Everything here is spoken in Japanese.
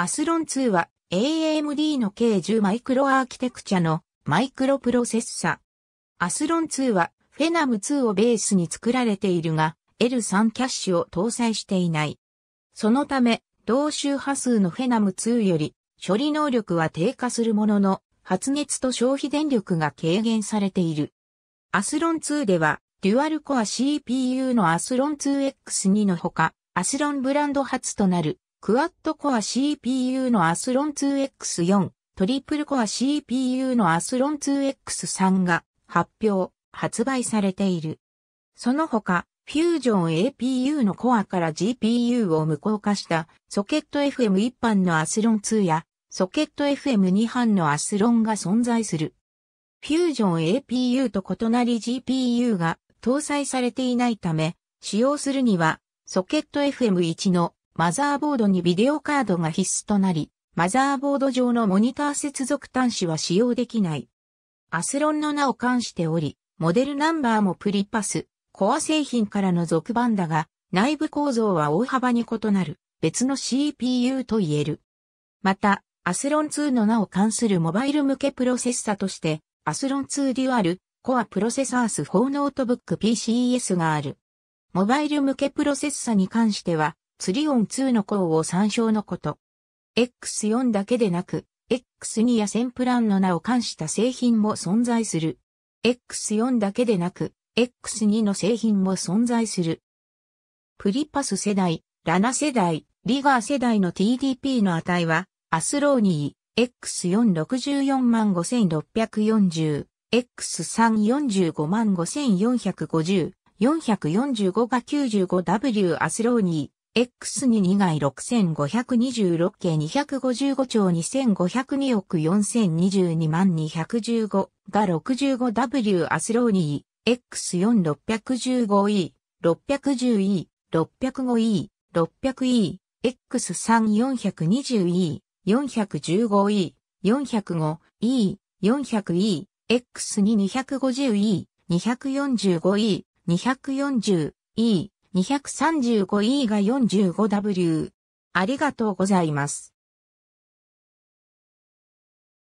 アスロン2は AMD の計10マイクロアーキテクチャのマイクロプロセッサ。アスロン2はフェナム2をベースに作られているが L3 キャッシュを搭載していない。そのため同周波数のフェナム2より処理能力は低下するものの発熱と消費電力が軽減されている。アスロン2ではデュアルコア CPU のアスロン 2X2 のほかアスロンブランド初となるクワッドコア CPU のアスロン 2X4、トリプルコア CPU のアスロン 2X3 が発表、発売されている。その他、フュージョン APU のコアから GPU を無効化したソケット FM1 班のアスロン2やソケット FM2 班のアスロンが存在する。フュージョン APU と異なり GPU が搭載されていないため、使用するにはソケット FM1 のマザーボードにビデオカードが必須となり、マザーボード上のモニター接続端子は使用できない。アスロンの名を冠しており、モデルナンバーもプリパス、コア製品からの続版だが、内部構造は大幅に異なる、別の CPU と言える。また、アスロン2の名を冠するモバイル向けプロセッサとして、アスロン2デュアル、コアプロセッサース4ノートブック p c s がある。モバイル向けプロセッサに関しては、釣り音2の項を参照のこと。X4 だけでなく、X2 やセンプランの名を冠した製品も存在する。X4 だけでなく、X2 の製品も存在する。プリパス世代、ラナ世代、リガー世代の TDP の値は、アスローニー、X4645640、X3455450、445が 95W アスローニー、X 2 2外6526系255兆2502億4022万215が 65W アスローニー X4615E 610E 605E 600E X3420E 415E 405E 400E X2250E 245E 240E 235E が 45W。ありがとうございます。